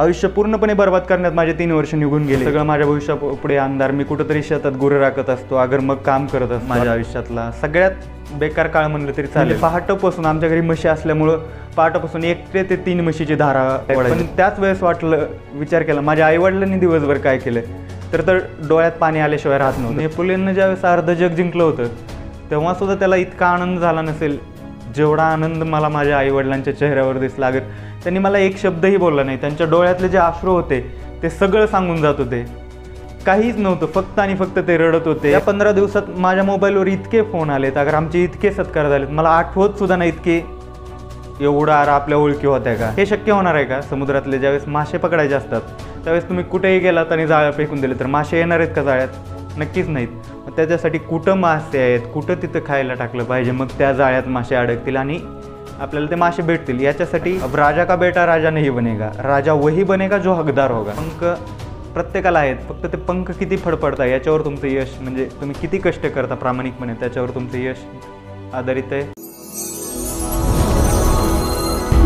आयुष्य पूर्णपणे बर्बाद करण्यात माझे तीन वर्ष निघून गेले सगळं माझ्या भविष्या पुढे अंधार मी कुठंतरी शेतात गुरे राखत असतो अगर मग काम करत असतो माझ्या आयुष्यातला सगळ्यात बेकार काळ म्हणलं तरी म्हणजे चालेल पहाटपासून आमच्या घरी म्हशी असल्यामुळं पहाटापासून एक ते तीन म्हशीची धारा पण त्याच वेळेस वाटलं विचार केला माझ्या आईवडिलांनी दिवसभर काय केलं तर तर डोळ्यात पाणी आल्याशिवाय राहत नव्हतं नेपोलियननं ज्यावेळेस अर्ध जग जिंकलं होतं तेव्हा सुद्धा त्याला इतका आनंद झाला नसेल जेवढा आनंद मला माझ्या आईवडिलांच्या चेहऱ्यावर दिसला अगर त्यांनी मला एक शब्दही बोलला नाही त्यांच्या डोळ्यातले जे आश्रू होते ते सगळं सांगून जात होते काहीच नव्हतं फक्त आणि फक्त ते रडत होते या पंधरा दिवसात माझ्या मोबाईलवर इतके फोन आलेत अगर आमचे इतके सत्कार झालेत मला आठवत सुद्धा नाही इतके एवढा आर आपल्या ओळखी होत्या का हे शक्य होणार आहे का समुद्रातले ज्यावेळेस मासे पकडायचे असतात त्यावेळेस तुम्ही कुठेही गेलात आणि जाळं फेकून दिले तर मासे येणार आहेत का जाळ्यात नक्कीच नाहीत त्याच्यासाठी कुठं मासे आहेत कुठं तिथं खायला टाकलं पाहिजे मग त्या जाळ्यात मासे अडकतील आणि आपल्याला ते मासे भेटतील याच्यासाठी अब राजा का बेटा राजा नाही बनेगा राजा वही बनेगा जो हकदार होगा पंख प्रत्येकाला आहेत फक्त ते पंख किती फडफडता याच्यावर तुमचं यश म्हणजे तुम्ही किती कष्ट करता प्रामाणिकपणे त्याच्यावर तुमचं यश आधारित आहे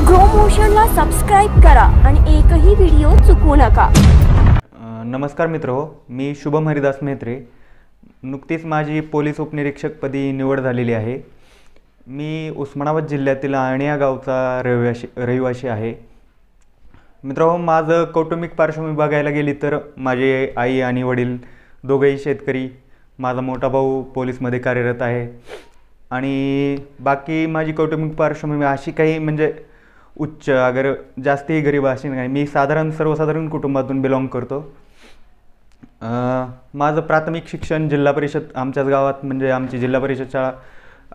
ग्रो मोशनला सबस्क्राईब करा आणि एकही व्हिडिओ चुकवू नका नमस्कार मित्र हो मी शुभम हरिदास मेहत्रे नुकतीच माझी पोलीस उपनिरीक्षकपदी निवड झालेली आहे मी उस्मानाबाद जिल्ह्यातील आणिया गावचा रहिवाशी रहिवाशी आहे मित्रांनो माझं कौटुंबिक पार्श्वभूमी बघायला गेली तर माझे आई आणि वडील दोघंही शेतकरी माझा मोठा भाऊ पोलीसमध्ये कार्यरत आहे आणि बाकी माझी कौटुंबिक पार्श्वभूमी अशी काही म्हणजे उच्च अगर जास्तही गरीब अशी नाही मी साधारण सर्वसाधारण कुटुंबातून बिलॉंग करतो माझं प्राथमिक शिक्षण जिल्हा परिषद आमच्याच गावात म्हणजे आमची जिल्हा परिषद शाळा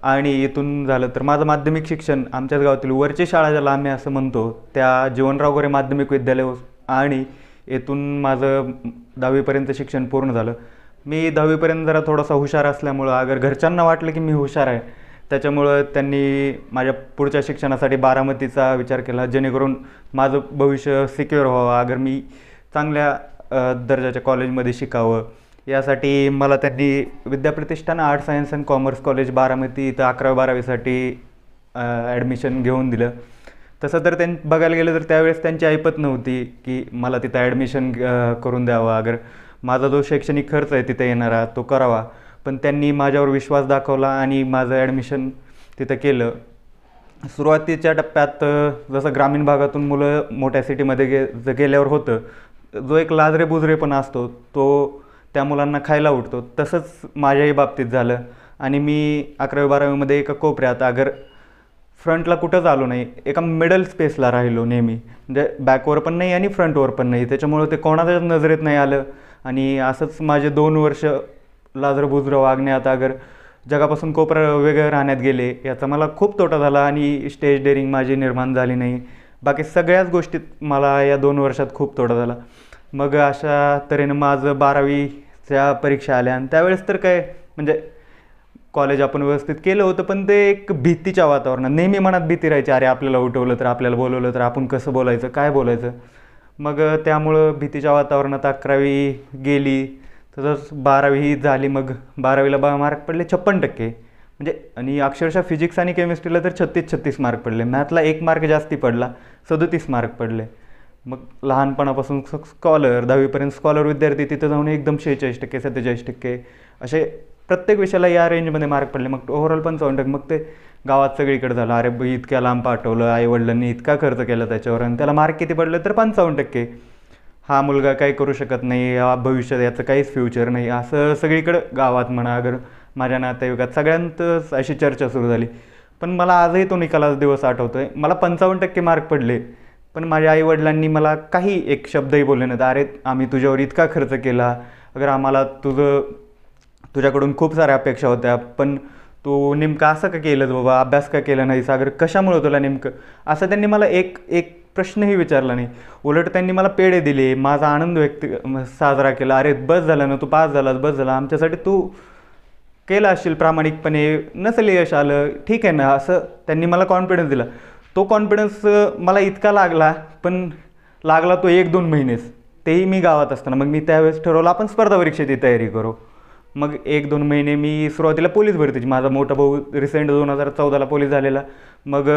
आणि इथून झालं तर माझं माध्यमिक शिक्षण आमच्याच गावातील वरची शाळा ज्याला आम्ही असं म्हणतो त्या जीवनराव गोरे माध्यमिक विद्यालय आणि येथून माझं दहावीपर्यंत शिक्षण पूर्ण झालं मी दहावीपर्यंत जरा थोडासा हुशार असल्यामुळं अगर घरच्यांना वाटलं की मी हुशार आहे त्याच्यामुळं त्यांनी माझ्या पुढच्या शिक्षणासाठी बारामतीचा विचार केला जेणेकरून माझं भविष्य सिक्युअर व्हावं अगर मी चांगल्या दर्जाच्या कॉलेजमध्ये शिकावं यासाठी मला त्यांनी Vidyapratishthan art science and commerce college Baramati इथं अकरावी बारावीसाठी ॲडमिशन घेऊन दिलं तसं तर त्यां बघायला गेलं तर त्यावेळेस त्यांची ऐपत नव्हती की मला तिथं ॲडमिशन करून द्यावा अगर माझा जो शैक्षणिक खर्च आहे तिथे येणारा तो करावा पण त्यांनी माझ्यावर विश्वास दाखवला आणि माझं ॲडमिशन तिथं केलं सुरुवातीच्या टप्प्यात जसं ग्रामीण भागातून मुलं मोठ्या सिटीमध्ये गे गेल्यावर होतं जो एक लाजरे बुजरेपणा असतो तो त्या मुलांना खायला उठतो तसंच माझ्याही बाबतीत झालं आणि मी अकरावी बारावीमध्ये एका कोपऱ्यात अगर फ्रंटला कुठंच आलो नाही एका मिडल स्पेसला राहिलो नेहमी म्हणजे बॅकवर पण नाही आणि फ्रंटवर पण नाही त्याच्यामुळं ते कोणाच्याच नजरेत नाही आलं आणि असंच माझे दोन वर्ष लाजरबुजरं वागण्यात अगर जगापासून कोपरा वेगळं राहण्यात गेले याचा मला खूप तोटा झाला आणि स्टेज डेअरिंग माझी निर्माण झाली नाही बाकी सगळ्याच गोष्टीत मला या दोन वर्षात खूप तोटा झाला मग अशा तऱ्हेनं माझं बारावी त्या परीक्षा आल्या आणि त्यावेळेस तर काय म्हणजे कॉलेज आपण व्यवस्थित केलं होतं पण ते एक भीतीच्या वातावरणात नेहमी मनात भीती राहायची अरे आपल्याला उठवलं तर आपल्याला बोलवलं तर आपण कसं बोलायचं काय बोलायचं मग त्यामुळं भीतीच्या वातावरणात अकरावी गेली तसंच बारावी झाली मग बारावीला बा मार्क पडले छप्पन टक्के म्हणजे आणि अक्षरशः फिजिक्स आणि केमिस्ट्रीला तर छत्तीस छत्तीस मार्क पडले मॅथला एक मार्क जास्ती पडला सदोतीस मार्क पडले मग लहानपणापासून स्कॉलर दहावीपर्यंत स्कॉलर विद्यार्थी तिथं जाऊन एकदम शेहेचाळीस टक्के सत्तेचाळीस टक्के असे प्रत्येक विषयाला या रेंजमध्ये मार्क पडले मग ओव्हरऑल पण चौन टक्के मग ते गावात सगळीकडे झालं अरे इतक्या लांब पाठवलं आईवडिलांनी इतका खर्च केला त्याच्यावर आणि त्याला मार्क किती पडलं तर पंचावन्न टक्के हा मुलगा काही करू शकत नाही भविष्यात याचं काहीच फ्युचर नाही असं सगळीकडं गावात म्हणा अगर माझ्या नातेवाईकात सगळ्यांतच अशी चर्चा सुरू झाली पण मला आजही तो निकालाचा दिवस आठवतो आहे मला पंचावन्न टक्के मार्क पडले पण माझ्या आईवडिलांनी मला काही एक शब्दही बोलले नाही अरे आम्ही तुझ्यावर इतका खर्च केला अगर आम्हाला तुझं तुझ्याकडून खूप साऱ्या अपेक्षा होत्या पण तू नेमकं असं का केलंच बाबा अभ्यास का केला नाही सागर कशामुळं तुला नेमकं असं त्यांनी मला एक एक प्रश्नही विचारला नाही उलट त्यांनी मला पेढे दिले माझा आनंद व्यक्त साजरा केला अरे बस झाला ना तू पास झालास बस झाला आमच्यासाठी तू केला असशील प्रामाणिकपणे नसेल यश आलं ठीक आहे ना असं त्यांनी मला कॉन्फिडन्स दिला तो कॉन्फिडन्स मला इतका लागला पण लागला तो एक दोन महिनेच तेही मी गावात असताना मग मी त्यावेळेस ठरवलं आपण स्पर्धा परीक्षेची तयारी करू मग एक दोन महिने मी सुरुवातीला पोलीस भरतीची माझा मोठा भाऊ रिसेंट दोन हजार चौदाला पोलीस झालेला मग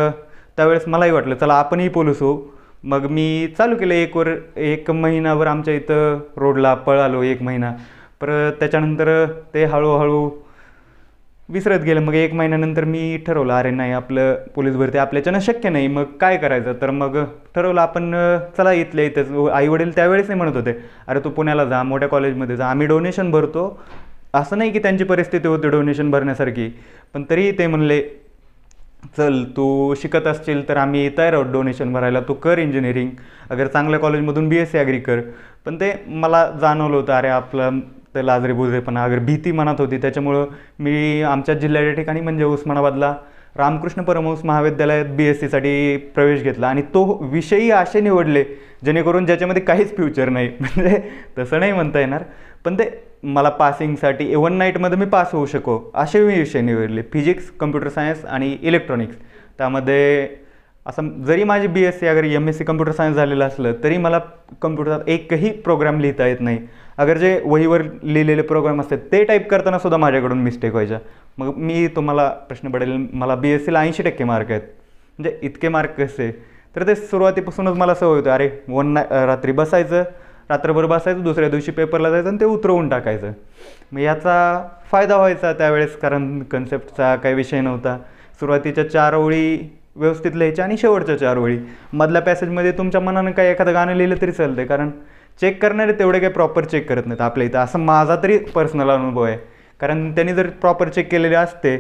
त्यावेळेस मलाही वाटलं चला आपणही पोलीस होऊ मग मी चालू केलं एक वर एक महिनाभर आमच्या इथं रोडला पळ आलो एक महिना पर त्याच्यानंतर ते हळूहळू विसरत गेलं मग एक महिन्यानंतर मी ठरवलं अरे नाही आपलं पोलीस भरती आपल्याच्यानं शक्य नाही मग काय करायचं तर मग ठरवलं आपण चला इथल्या इथंच आईवडील त्यावेळेस नाही म्हणत होते अरे तू पुण्याला जा मोठ्या कॉलेजमध्ये जा आम्ही डोनेशन भरतो असं नाही की त्यांची परिस्थिती होती डोनेशन भरण्यासारखी पण तरीही ते म्हणले चल तू शिकत असशील तर आम्ही तयार आहोत डोनेशन भरायला तू कर इंजिनिअरिंग अगर चांगल्या कॉलेजमधून बी एस सी ॲग्री कर पण ते मला जाणवलं होतं अरे आपलं तर लाजरे पण अगर भीती मनात होती त्याच्यामुळं मी आमच्या जिल्ह्याच्या ठिकाणी म्हणजे उस्मानाबादला रामकृष्ण परमहंस महाविद्यालयात बी एस सीसाठी प्रवेश घेतला आणि तो विषयी असे निवडले जेणेकरून ज्याच्यामध्ये काहीच फ्युचर नाही म्हणजे तसं नाही म्हणता येणार पण ते मला पासिंगसाठी वन नाईटमध्ये मी पास होऊ शको असे मी विषय निवडले फिजिक्स कम्प्युटर सायन्स आणि इलेक्ट्रॉनिक्स त्यामध्ये असं जरी माझी बी एस सी अगर M S C computer science झालेलं असलं तरी मला कम्प्युटरचा एकही प्रोग्राम लिहिता येत नाही अगर जे वहीवर लिहिलेले प्रोग्राम असतात ते टाईप करताना सुद्धा माझ्याकडून मिस्टेक व्हायच्या मग मी तुम्हाला प्रश्न पडेल मला बी एस सीला ऐंशी टक्के मार्क आहेत म्हणजे इतके मार्क कसे तर ते सुरुवातीपासूनच मला सवय होतं अरे वन रात्री बसायचं रात्रभर बसायचं दुसऱ्या दिवशी पेपरला जायचं आणि ते उतरवून टाकायचं मग याचा फायदा व्हायचा त्यावेळेस कारण कन्सेप्टचा काही विषय नव्हता सुरुवातीच्या चार ओळी व्यवस्थित लिहायचे आणि शेवटच्या चार ओळी मधल्या पॅसेजमध्ये तुमच्या मनानं काही एखादं गाणं लिहिलं तरी चालतं कारण चेक करणारे तेवढे काही प्रॉपर चेक करत नाहीत आपल्या इथं असं माझा तरी पर्सनल अनुभव आहे कारण त्यांनी जर प्रॉपर चेक केलेले असते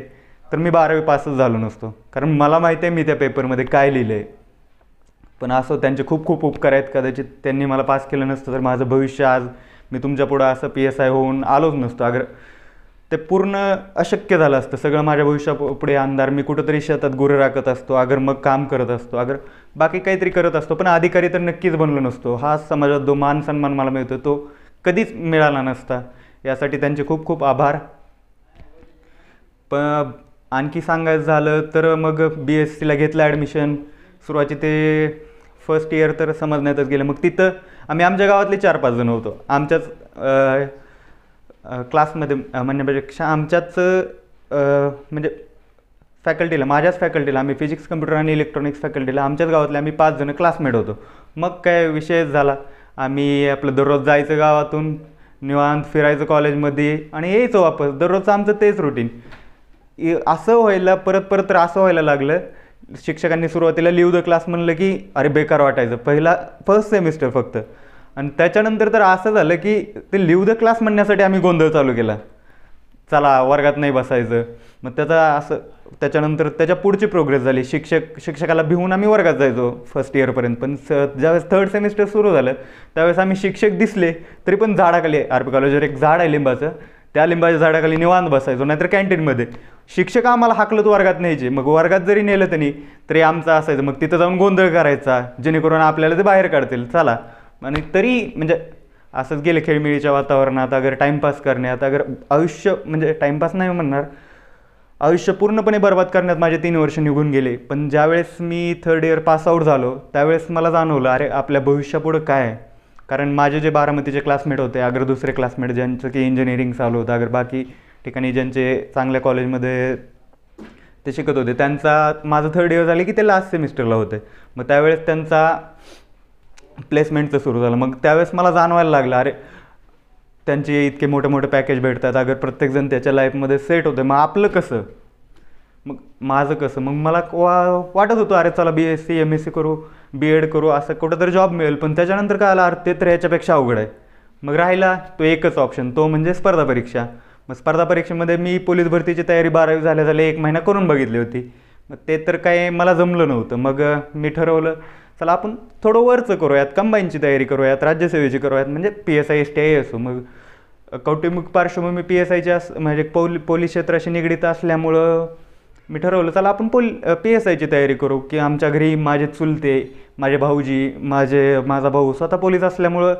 तर मी बारावी पासच झालो नसतो कारण मला माहिती आहे मी त्या पेपरमध्ये काय लिहिलं आहे पण असं त्यांचे खूप खूप उपकार आहेत कदाचित त्यांनी मला पास केलं नसतं तर माझं भविष्य आज मी तुमच्या पुढं असं पी एस आय होऊन आलोच नसतो अगर ते पूर्ण अशक्य झालं असतं सगळं माझ्या भविष्यापुढे अंधार मी कुठंतरी शेतात गुरं राखत असतो अगर मग काम करत असतो अगर बाकी काहीतरी करत असतो पण अधिकारी तर नक्कीच बनलो नसतो हा समाजात जो मान सन्मान मला मिळतो तो कधीच मिळाला नसता यासाठी त्यांचे खूप खूप आभार पण आणखी सांगायचं झालं तर मग बी एस सीला घेतलं ॲडमिशन सुरुवाती ते फर्स्ट इयर तर समजण्यातच गेलं मग तिथं आम्ही आमच्या गावातले चार पाच जण होतो आमच्याच क्लासमध्ये म्हणण्यापेक्षा आमच्याच म्हणजे फॅकल्टीला माझ्याच फॅकल्टीला आम्ही फिजिक्स कम्प्युटर आणि इलेक्ट्रॉनिक्स फॅकल्टीला आमच्याच गावातले आम्ही पाच जण क्लासमेट होतो मग काय विषयच झाला आम्ही आपलं दररोज जायचं गावातून निवांत फिरायचं कॉलेजमध्ये आणि यायचं वापस दररोजचं आमचं तेच रुटीन असं व्हायला परत परत तर असं व्हायला लागलं शिक्षकांनी सुरुवातीला लिव द क्लास म्हणलं की अरे बेकार वाटायचं पहिला फर्स्ट सेमिस्टर फक्त आणि त्याच्यानंतर तर असं झालं की ते लिव द क्लास म्हणण्यासाठी आम्ही गोंधळ चालू केला चला वर्गात नाही बसायचं मग त्याचा असं त्याच्यानंतर त्याच्या पुढची प्रोग्रेस झाली शिक्षक शिक्षकाला भिवून आम्ही वर्गात जायचो फर्स्ट इयरपर्यंत पण स ज्यावेळेस थर्ड सेमिस्टर सुरू झालं त्यावेळेस आम्ही शिक्षक दिसले तरी पण झाडाखाली पी कॉलेजवर एक झाड आहे लिंबाचं त्या लिंबाच्या झाडाखाली निवांत बसायचो नाहीतर कॅन्टीनमध्ये शिक्षक आम्हाला हाकलत वर्गात न्यायचे मग वर्गात जरी नेलं त्यांनी तरी आमचं असायचं मग तिथं जाऊन गोंधळ करायचा जेणेकरून आपल्याला ते बाहेर काढतील चला आणि तरी म्हणजे असंच गेले खेळमिळीच्या वातावरणात अगर टाईमपास करण्यात अगर आयुष्य म्हणजे टाईमपास नाही म्हणणार आयुष्य पूर्णपणे बर्बाद करण्यात माझे तीन वर्ष निघून गेले पण ज्यावेळेस मी थर्ड इयर पास झालो त्यावेळेस मला जाणवलं अरे आपल्या भविष्यापुढं काय आहे कारण माझे जे बारामतीचे क्लासमेट होते अगर दुसरे क्लासमेट ज्यांचं की इंजिनिअरिंग चालू होतं अगर बाकी ठिकाणी ज्यांचे चांगल्या कॉलेजमध्ये ते शिकत होते त्यांचा माझं थर्ड इयर झाले की ते लास्ट सेमिस्टरला होते मग त्यावेळेस त्यांचा प्लेसमेंटचं सुरू झालं मग त्यावेळेस मला जाणवायला लागलं अरे त्यांचे इतके मोठे मोठे पॅकेज भेटतात अगर प्रत्येकजण त्याच्या लाईफमध्ये सेट होतं मग आपलं कसं मग माझं कसं मग मला वा वाटत होतं अरे चला B S C M S C करू बी एड करू असं कुठंतरी जॉब मिळेल पण त्याच्यानंतर काय आला अरे ते तर याच्यापेक्षा अवघड आहे मग राहिला तो एकच ऑप्शन तो म्हणजे स्पर्धा परीक्षा मग स्पर्धा परीक्षेमध्ये मी पोलीस भरतीची तयारी बारावी झाल्या झाल्या एक महिना करून बघितली होती मग ते तर काही मला जमलं नव्हतं मग मी ठरवलं चला आपण थोडं वरचं करूयात कंबाईनची तयारी करूयात राज्यसेवेची करूयात म्हणजे P S I S T I असो मग कौटुंबिक पार्श्वभूमी पी एस आयच्या अस म्हणजे पोली पोलीस क्षेत्राशी निगडीत असल्यामुळं मी ठरवलं चला आपण पोल पी एस आयची तयारी करू की आमच्या घरी माझे चुलते माझे भाऊजी माझे माझा भाऊ स्वतः पोलीस असल्यामुळं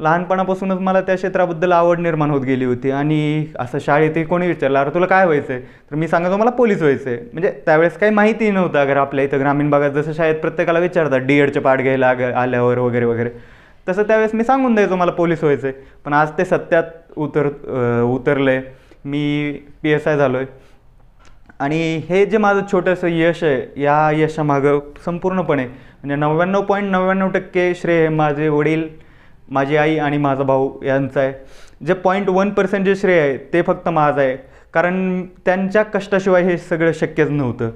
लहानपणापासूनच मला त्या क्षेत्राबद्दल आवड निर्माण होत गेली होती आणि असं शाळेतही कोणी विचारलं अरे तुला काय व्हायचं आहे तर मी सांगतो मला पोलीस व्हायचं आहे म्हणजे त्यावेळेस काही माहिती नव्हतं अगर आपल्या इथं ग्रामीण भागात जसं शाळेत प्रत्येकाला विचारतात डी एडचे पाठ घ्यायला आल्यावर वगैरे वगैरे तसं त्यावेळेस मी सांगून द्यायचो मला पोलीस व्हायचं आहे पण आज ते सत्यात उतर उतरलं आहे मी पी एस आय झालो आहे आणि हे जे माझं छोटंसं यश आहे या यशामागं संपूर्णपणे म्हणजे नव्याण्णव पॉईंट नव्याण्णव टक्के श्रेय माझे वडील माझी आई आणि माझा भाऊ यांचं आहे जे पॉईंट वन पर्सेंट जे श्रेय आहे ते फक्त माझं आहे कारण त्यांच्या कष्टाशिवाय हे सगळं शक्यच नव्हतं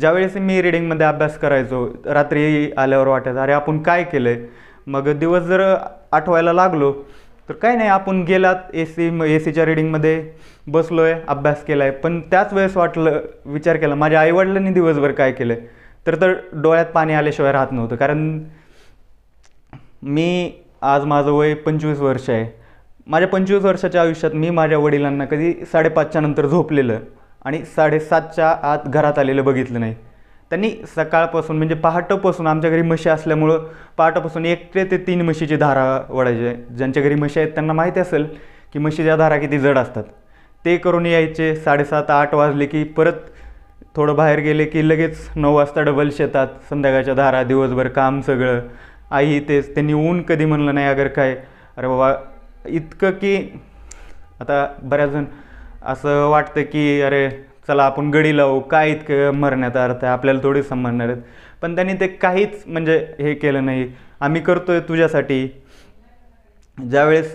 ज्यावेळेस मी रिडिंगमध्ये अभ्यास करायचो रात्री आल्यावर वाटायचं अरे आपण काय केलं आहे मग दिवस जर आठवायला लागलो तर काय नाही आपण गेलात ए सी ए सीच्या रिडिंगमध्ये बसलो आहे अभ्यास केला आहे पण त्याच वेळेस वाटलं विचार केला माझ्या आईवडिलांनी दिवसभर काय केलं तर तर डोळ्यात पाणी आल्याशिवाय राहत नव्हतं कारण मी आज माझं वय पंचवीस वर्ष आहे माझ्या पंचवीस वर्षाच्या आयुष्यात मी माझ्या वडिलांना कधी साडेपाचच्या नंतर झोपलेलं आणि साडेसातच्या आत घरात आलेलं बघितलं नाही त्यांनी सकाळपासून म्हणजे पहाटंपासून आमच्या घरी म्हशी असल्यामुळं पहाटपासून एक ते तीन म्हशीची धारा वडायचे ज्यांच्या घरी म्हशी आहेत त्यांना माहिती असेल की म्हशीच्या धारा किती जड असतात ते करून यायचे साडेसात आठ वाजले की परत थोडं बाहेर गेले की लगेच नऊ वाजता डबल शेतात संध्याकाळच्या धारा दिवसभर काम सगळं आई तेच त्यांनी ऊन कधी म्हणलं नाही अगर काय अरे बाबा इतकं की आता बऱ्याच जण असं वाटतं की अरे चला आपण गडी लावू काय इतकं मरण्याचा अर्थ आहे आपल्याला थोडीच संबंधणार आहेत पण त्यांनी ते काहीच म्हणजे हे केलं नाही आम्ही करतो आहे तुझ्यासाठी ज्यावेळेस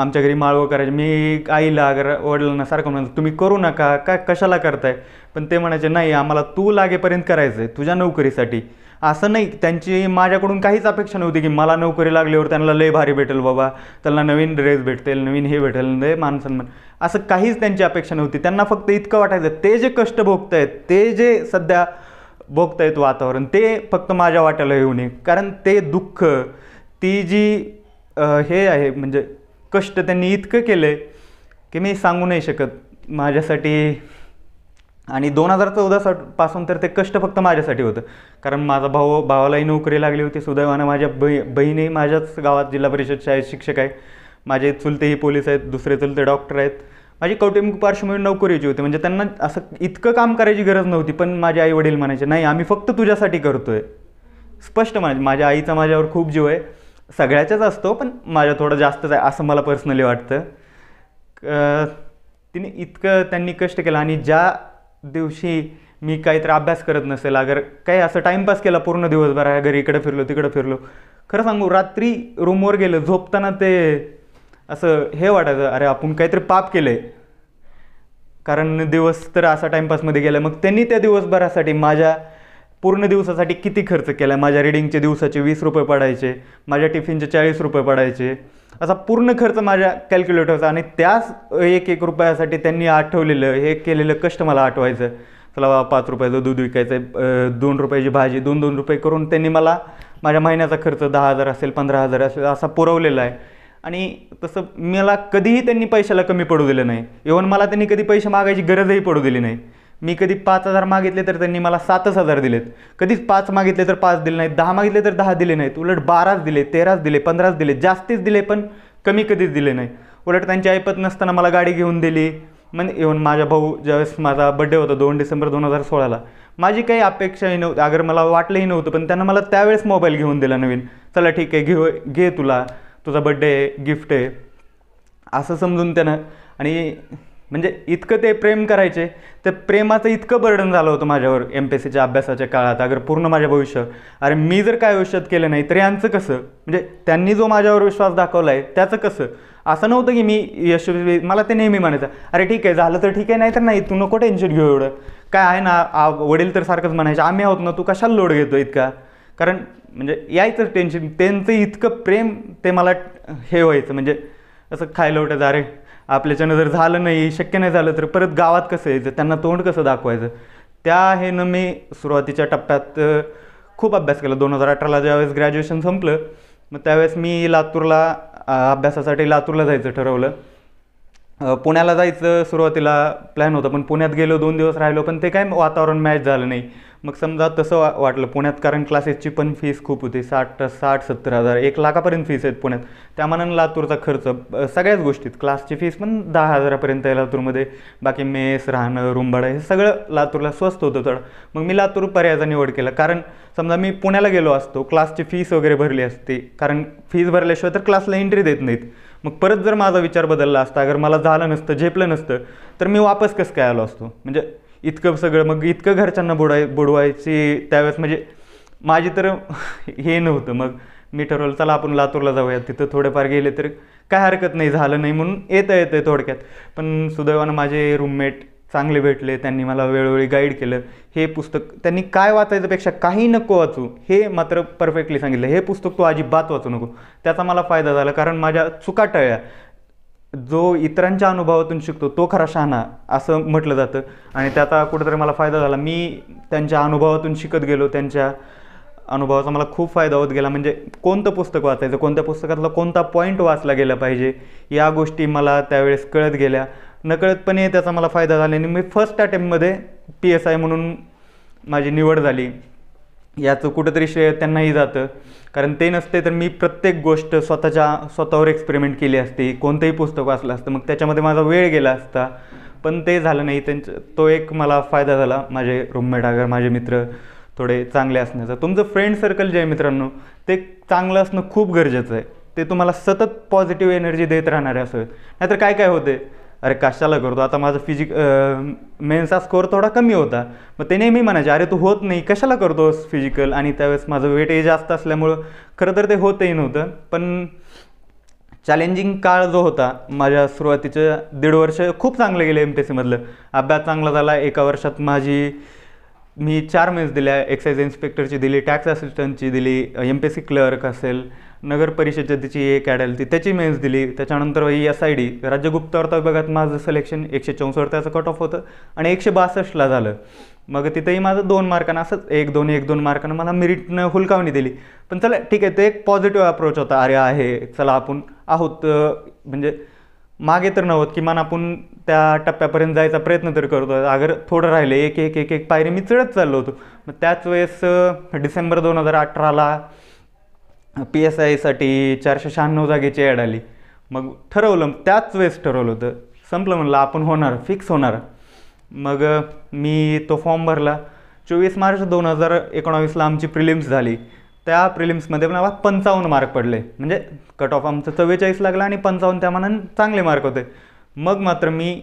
आमच्या घरी माळवं करायचे मी आईला अगर वडिलांना सारखं म्हणाल तुम्ही करू नका काय कशाला करताय पण ते म्हणायचे नाही आम्हाला तू लागेपर्यंत करायचं आहे तुझ्या नोकरीसाठी असं नाही त्यांची माझ्याकडून काहीच अपेक्षा नव्हती की मला नोकरी लागल्यावर त्यांना लय भारी भेटेल बाबा त्यांना नवीन ड्रेस भेटेल नवीन हे भेटेल नय म्हण असं काहीच त्यांची अपेक्षा नव्हती त्यांना फक्त इतकं वाटायचं ते जे कष्ट आहेत ते जे सध्या भोगतायत वातावरण ते फक्त माझ्या वाट्याला येऊ नये कारण ते दुःख ती जी हे आहे म्हणजे कष्ट त्यांनी इतकं केलं आहे की मी सांगू नाही शकत माझ्यासाठी आणि दोन हजार चौदा सा पासून तर ते कष्ट फक्त माझ्यासाठी होतं कारण माझा भाऊ भावालाही नोकरी लागली होती सुदैवानं माझ्या बही बहिणी माझ्याच गावात जिल्हा परिषद शाळेत शिक्षक आहे माझे चुलतेही पोलीस आहेत दुसरे चुलते डॉक्टर आहेत माझी कौटुंबिक पार्श्वभूमी नोकरीची होती म्हणजे त्यांना असं इतकं काम करायची गरज नव्हती पण माझे आई वडील म्हणायचे नाही आम्ही फक्त तुझ्यासाठी करतो आहे स्पष्ट म्हणायचे माझ्या आईचा माझ्यावर खूप जीव आहे सगळ्याच्याच असतो पण माझ्या थोडं जास्तच आहे असं मला पर्सनली वाटतं तिने इतकं त्यांनी कष्ट केलं आणि ज्या दिवशी मी काहीतरी अभ्यास करत नसेल अगर काही असं टाईमपास केला पूर्ण दिवसभर आहे घरी इकडं फिरलो तिकडे फिरलो खरं सांगू रात्री रूमवर गेलं झोपताना ते असं हे वाटायचं अरे आपण काहीतरी पाप केलं आहे कारण दिवस तर असा टाईमपासमध्ये गेला मग त्यांनी त्या दिवसभरासाठी माझ्या पूर्ण दिवसासाठी किती खर्च केला माझ्या रिडिंगचे दिवसाचे वीस रुपये पडायचे माझ्या टिफिनचे चाळीस रुपये पडायचे असा पूर्ण खर्च माझ्या कॅल्क्युलेटरचा आणि त्याच एक एक रुपयासाठी त्यांनी आठवलेलं हे केलेलं कष्ट मला आठवायचं चला पाच रुपयाचं दूध विकायचं दोन रुपयाची भाजी दोन दोन रुपये करून त्यांनी मला माझ्या महिन्याचा खर्च दहा हजार असेल पंधरा हजार असेल असा पुरवलेला आहे आणि तसं मला कधीही त्यांनी पैशाला कमी पडू दिलं नाही इव्हन मला त्यांनी कधी पैसे मागायची गरजही पडू दिली नाही मी कधी पाच हजार मागितले तर त्यांनी मला सातच हजार दिलेत कधीच पाच मागितले तर पाच दिले नाहीत दहा मागितले तर दहा दिले नाहीत उलट बाराच दिले तेराच दिले पंधराच दिले जास्तीच दिले पण कमी कधीच दिले नाही उलट त्यांची ऐपत नसताना मला गाडी घेऊन दिली म्हणजे येऊन माझा भाऊ ज्यावेळेस माझा बड्डे होता दोन डिसेंबर दोन हजार सोळाला माझी काही अपेक्षाही नव्हती अगर मला वाटलंही नव्हतं पण त्यांना मला त्यावेळेस मोबाईल घेऊन दिला नवीन चला ठीक आहे घेऊ घे तुला तुझा बड्डे आहे गिफ्ट आहे असं समजून त्यानं आणि म्हणजे इतकं ते प्रेम करायचे तर प्रेमाचं इतकं बर्डन झालं होतं माझ्यावर एम पी एस सीच्या अभ्यासाच्या काळात अगर पूर्ण माझ्या भविष्य अरे मी जर काय आयुष्यात केलं नाही तर यांचं कसं म्हणजे त्यांनी जो माझ्यावर विश्वास दाखवला आहे त्याचं कसं असं नव्हतं की मी यशस्वी मला ते नेहमी म्हणायचं अरे ठीक आहे झालं तर ठीक आहे नाही तर नाही तू नको टेन्शन घेऊ एवढं काय आहे ना वडील तर सारखंच म्हणायचं आम्ही आहोत ना तू कशाला लोड घेतो इतका कारण म्हणजे यायचं टेन्शन त्यांचं इतकं प्रेम ते मला हे व्हायचं म्हणजे असं खायला उठायचं अरे आपल्याच्यानं जर झालं नाही शक्य नाही झालं तर परत गावात कसं यायचं त्यांना तोंड कसं दाखवायचं त्या न मी सुरुवातीच्या टप्प्यात खूप अभ्यास केला दोन हजार अठराला ज्यावेळेस ग्रॅज्युएशन संपलं मग त्यावेळेस मी लातूरला अभ्यासासाठी लातूरला जायचं ठरवलं पुण्याला जायचं सुरुवातीला प्लॅन होता पण पुण्यात गेलो दोन दिवस राहिलो पण ते काय वातावरण मॅच झालं नाही मग समजा तसं वा वाटलं पुण्यात कारण क्लासेसची पण फीस खूप होती साठ साठ सत्तर हजार एक लाखापर्यंत फीस आहेत पुण्यात त्यामानानं लातूरचा खर्च सगळ्याच गोष्टीत क्लासची फीस पण दहा हजारापर्यंत आहे लातूरमध्ये बाकी मेस राहणं रूम हे सगळं लातूरला स्वस्त होतं थोडं मग मी लातूर पर्यायाचा निवड केला कारण समजा मी पुण्याला गेलो असतो क्लासची फीस वगैरे भरली असते कारण फीस भरल्याशिवाय तर क्लासला एंट्री देत नाहीत मग परत जर माझा विचार बदलला असता अगर मला झालं नसतं झेपलं नसतं तर मी वापस कसं काय आलो असतो म्हणजे इतकं सगळं मग इतकं घरच्यांना बुडाय बुडवायची त्यावेळेस म्हणजे माझी तर हे नव्हतं मग मी ठरवलं चला आपण लातूरला जाऊया तिथं थोडेफार गेले तर काय हरकत नाही झालं नाही म्हणून येतं येतं थोडक्यात पण सुदैवानं माझे रूममेट चांगले भेटले त्यांनी मला वेळोवेळी गाईड केलं हे पुस्तक त्यांनी काय वाचायच्यापेक्षा काही नको वाचू हे मात्र परफेक्टली सांगितलं हे पुस्तक तू अजिबात वाचू नको त्याचा मला फायदा झाला कारण माझ्या चुका टळ्या जो इतरांच्या अनुभवातून शिकतो तो खरा शहाणा असं म्हटलं जातं आणि त्याचा कुठेतरी मला फायदा झाला मी त्यांच्या अनुभवातून शिकत गेलो त्यांच्या अनुभवाचा मला खूप फायदा होत गेला म्हणजे कोणतं पुस्तक वाचायचं कोणत्या पुस्तकातला कोणता पॉईंट वाचला गेला पाहिजे या गोष्टी मला त्यावेळेस कळत गेल्या नकळतपणे त्याचा मला फायदा झाला आणि मी फर्स्ट अटेम्प्टमध्ये पी एस आय म्हणून माझी निवड झाली याचं कुठंतरी श्रेय त्यांनाही जातं कारण ते नसते तर मी प्रत्येक गोष्ट स्वतःच्या स्वतःवर एक्सपेरिमेंट केली असती कोणतंही पुस्तक वाचलं असतं मग त्याच्यामध्ये माझा वेळ गेला असता पण ते झालं नाही त्यांचं तो एक मला फायदा झाला माझे रूममेट अगर माझे मित्र थोडे चांगले असण्याचा तुमचं फ्रेंड सर्कल जे आहे मित्रांनो ते चांगलं असणं खूप गरजेचं आहे ते तुम्हाला सतत पॉझिटिव्ह एनर्जी देत राहणारे असं नाहीतर काय काय होते अरे कशाला करतो आता माझा फिजिक मेन्सचा स्कोअर थोडा कमी होता मग ते नेहमी म्हणायचे अरे तू होत नाही कशाला करतोस फिजिकल आणि त्यावेळेस माझं वेटही जास्त असल्यामुळं खरं तर ते होतही नव्हतं पण चॅलेंजिंग काळ जो होता माझ्या सुरुवातीचं दीड वर्ष खूप चांगलं गेलं एम पी सीमधलं अभ्यास चांगला झाला एका वर्षात माझी मी चार मेन्स दिल्या एक्साईज इन्स्पेक्टरची दिली टॅक्स असिस्टंटची दिली एम पी सी क्लर्क असेल नगर परिषद जी एक ॲड ती त्याची मेन्स दिली त्याच्यानंतर ही एस आय डी राज्य विभागात माझं सिलेक्शन एकशे चौसष्ट त्याचं कट ऑफ होतं आणि एकशे बासष्टला झालं मग तिथेही माझं दोन मार्कानं असंच एक दोन एक दोन मार्कानं मला मिरिटनं हुलकावणी दिली पण चला ठीक आहे ते एक पॉझिटिव्ह अप्रोच होता अरे आहे चला आपण आहोत म्हणजे मागे तर नव्हत किमान आपण त्या टप्प्यापर्यंत जायचा प्रयत्न तर करतो अगर थोडं राहिलं एक एक एक एक पायरी मी चढत चाललो होतो मग त्याच वेळेस डिसेंबर दोन हजार अठराला पी एस आयसाठी चारशे शहाण्णव जागेची ॲड आली मग ठरवलं त्याच वेळेस ठरवलं होतं संपलं म्हणलं आपण होणार फिक्स होणार मग मी तो फॉर्म भरला चोवीस मार्च दोन हजार एकोणावीसला आमची प्रिलिम्स झाली त्या प्रिलिम्समध्ये पण मला पंचावन्न मार्क पडले म्हणजे कट ऑफ आमचं चव्वेचाळीस लागला आणि पंचावन्न त्या मानाने चांगले मार्क होते मग मात्र मी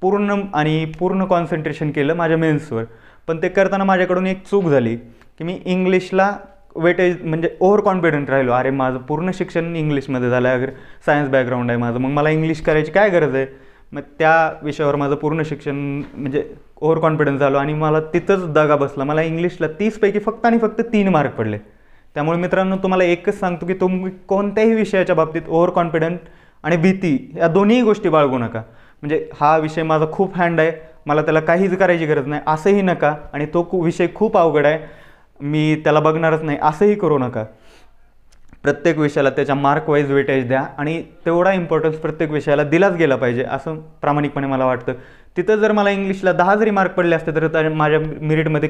पूर्ण आणि पूर्ण कॉन्सन्ट्रेशन केलं माझ्या मेन्सवर पण ते करताना माझ्याकडून एक चूक झाली की मी इंग्लिशला वेटेज म्हणजे ओव्हर कॉन्फिडंट राहिलो अरे माझं पूर्ण शिक्षण इंग्लिशमध्ये झालं आहे अगर सायन्स बॅकग्राऊंड आहे माझं मग मला इंग्लिश करायची काय गरज आहे मग त्या विषयावर माझं पूर्ण शिक्षण म्हणजे ओव्हर कॉन्फिडन्स झालो आणि मला तिथंच दगा बसला मला इंग्लिशला तीसपैकी फक्त आणि फक्त तीन मार्क पडले त्यामुळे मित्रांनो तुम्हाला एकच सांगतो की तुम्ही कोणत्याही विषयाच्या बाबतीत ओव्हर कॉन्फिडंट आणि भीती या दोन्ही गोष्टी बाळगू नका म्हणजे हा विषय माझा खूप हँड आहे मला त्याला काहीच करायची गरज नाही असंही नका आणि तो विषय खूप अवघड आहे मी त्याला बघणारच नाही असंही करू नका प्रत्येक विषयाला त्याच्या मार्क वाईज वेटेज द्या आणि तेवढा इम्पॉर्टन्स प्रत्येक विषयाला दिलाच गेला पाहिजे असं प्रामाणिकपणे मला वाटतं तिथं जर मला इंग्लिशला दहा जरी मार्क पडले असते तर माझ्या मिरिटमध्ये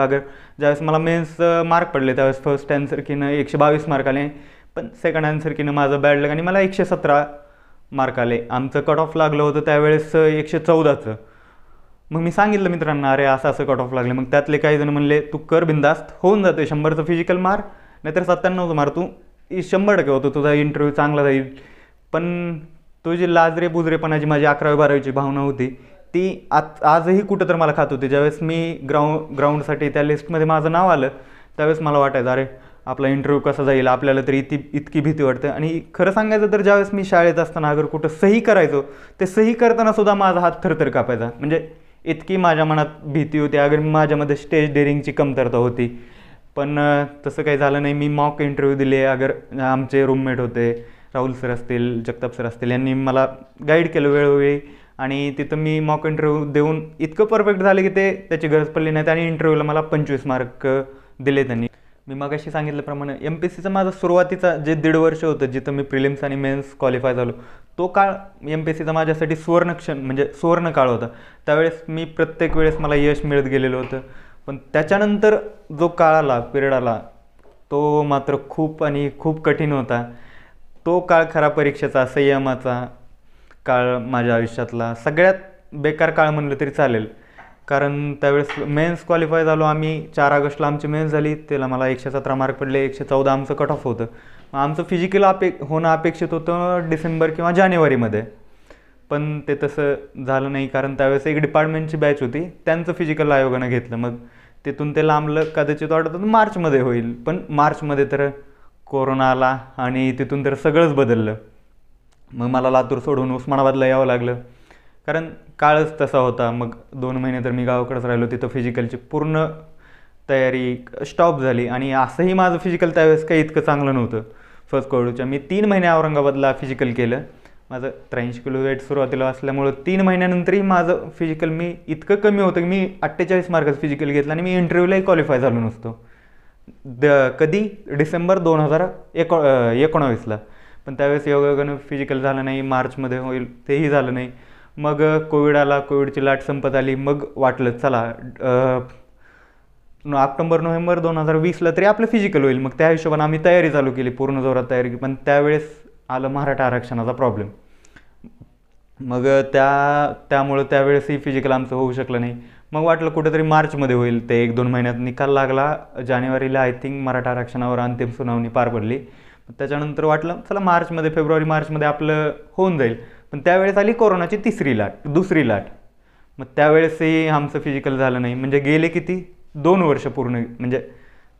अगर ज्यावेळेस मला मेन्स मार्क पडले त्यावेळेस फर्स्ट आन्सर किनं एकशे बावीस मार्क आले पण सेकंड आन्सर किनं माझं बॅड लग आणि मला एकशे सतरा मार्क आले आमचं कट ऑफ लागलं होतं त्यावेळेस एकशे चौदाचं मग मी सांगितलं मित्रांना अरे असं असं कट ऑफ लागले मग त्यातले काही जण म्हणले तू कर बिंदास्त होऊन जाते शंभरचं फिजिकल मार नाहीतर सत्त्याण्णवचं मार तू शंभर टक्के होतो तुझा इंटरव्ह्यू चांगला जाईल पण तुझी जी लाजरे बुजरेपणाची माझी अकरावी बारावीची भावना होती ती आज आजही कुठं तर मला खात होती ज्यावेळेस मी ग्राउंड ग्राउंडसाठी त्या लिस्टमध्ये माझं नाव आलं त्यावेळेस मला वाटायचं अरे आपला इंटरव्ह्यू कसा जाईल आपल्याला तरी इतकी इतकी भीती वाटते आणि खरं सांगायचं तर ज्यावेळेस मी शाळेत असताना अगर कुठं सही करायचो ते सही करताना सुद्धा माझा हात थरथर कापायचा म्हणजे इतकी माझ्या मनात भीती होती अगर माझ्यामध्ये स्टेज डेअरिंगची कमतरता होती पण तसं काही झालं नाही मी मॉक इंटरव्ह्यू दिले अगर आमचे रूममेट होते राहुल सर असतील जगताप सर असतील यांनी मला गाईड केलं वेळोवेळी आणि तिथं मी मॉक इंटरव्ह्यू देऊन इतकं परफेक्ट झालं की ते त्याची गरज पडली नाही आणि इंटरव्ह्यूला मला पंचवीस मार्क दिले त्यांनी मी मग सांगितल्याप्रमाणे एम पी सीचं माझं सुरुवातीचा जे दीड वर्ष होतं जिथं मी प्रिलिम्स आणि मेन्स क्वालिफाय झालो तो काळ एम पी सीचा माझ्यासाठी सुवर्णक्षण म्हणजे सुवर्ण काळ होता त्यावेळेस मी प्रत्येक वेळेस मला यश मिळत गेलेलं होतं पण त्याच्यानंतर जो काळ आला पिरियड आला तो मात्र खूप आणि खूप कठीण होता तो काळ खरा परीक्षेचा संयमाचा काळ माझ्या आयुष्यातला सगळ्यात बेकार काळ म्हणलं तरी चालेल कारण त्यावेळेस मेन्स क्वालिफाय झालो आम्ही चार ऑगस्टला आमची मेन्स झाली त्याला मला एकशे सतरा मार्क पडले एकशे चौदा आमचं कट ऑफ होतं मग आमचं फिजिकल अपे होणं अपेक्षित होतं डिसेंबर किंवा जानेवारीमध्ये पण ते तसं झालं नाही कारण त्यावेळेस एक डिपार्टमेंटची बॅच होती त्यांचं फिजिकल आयोगानं घेतलं मग तिथून ते लांबलं कदाचित वाटत मार्चमध्ये होईल पण मार्चमध्ये तर कोरोना आला आणि तिथून तर सगळंच बदललं मग मला लातूर सोडून उस्मानाबादला यावं लागलं कारण काळच तसा होता मग दोन महिने तर मी गावाकडेच राहिलो तिथं फिजिकलची पूर्ण तयारी स्टॉप झाली आणि असंही माझं फिजिकल त्यावेळेस काही इतकं चांगलं नव्हतं फर्स्ट कोविडच्या मी तीन महिने औरंगाबादला फिजिकल केलं माझं त्र्याऐंशी किलो वेट सुरुवातीला असल्यामुळं तीन महिन्यानंतरही माझं फिजिकल मी इतकं कमी होतं की मी अठ्ठेचाळीस मार्काचं फिजिकल घेतलं आणि मी इंटरव्ह्यूलाही क्वालिफाय झालो नसतो द कधी डिसेंबर दोन हजार एको एकोणावीसला पण त्यावेळेस योगायोगानं फिजिकल झालं नाही मार्चमध्ये होईल तेही झालं नाही मग कोविड आला कोविडची लाट संपत आली मग वाटलं चला ऑक्टोबर नोव्हेंबर दोन हजार वीसला तरी आपलं फिजिकल होईल मग त्या हिशोबाने आम्ही तयारी चालू केली पूर्ण जोरात तयारी पण त्यावेळेस आलं मराठा आरक्षणाचा प्रॉब्लेम मग त्या त्यामुळं त्यावेळेसही फिजिकल आमचं होऊ शकलं नाही मग वाटलं कुठेतरी मार्चमध्ये होईल ते एक दोन महिन्यात निकाल लागला जानेवारीला आय थिंक मराठा आरक्षणावर अंतिम सुनावणी पार पडली त्याच्यानंतर वाटलं चला मार्चमध्ये फेब्रुवारी मार्चमध्ये आपलं होऊन जाईल पण त्यावेळेस आली कोरोनाची तिसरी लाट दुसरी लाट मग त्यावेळेसही आमचं फिजिकल झालं नाही म्हणजे गेले किती दोन वर्ष पूर्ण म्हणजे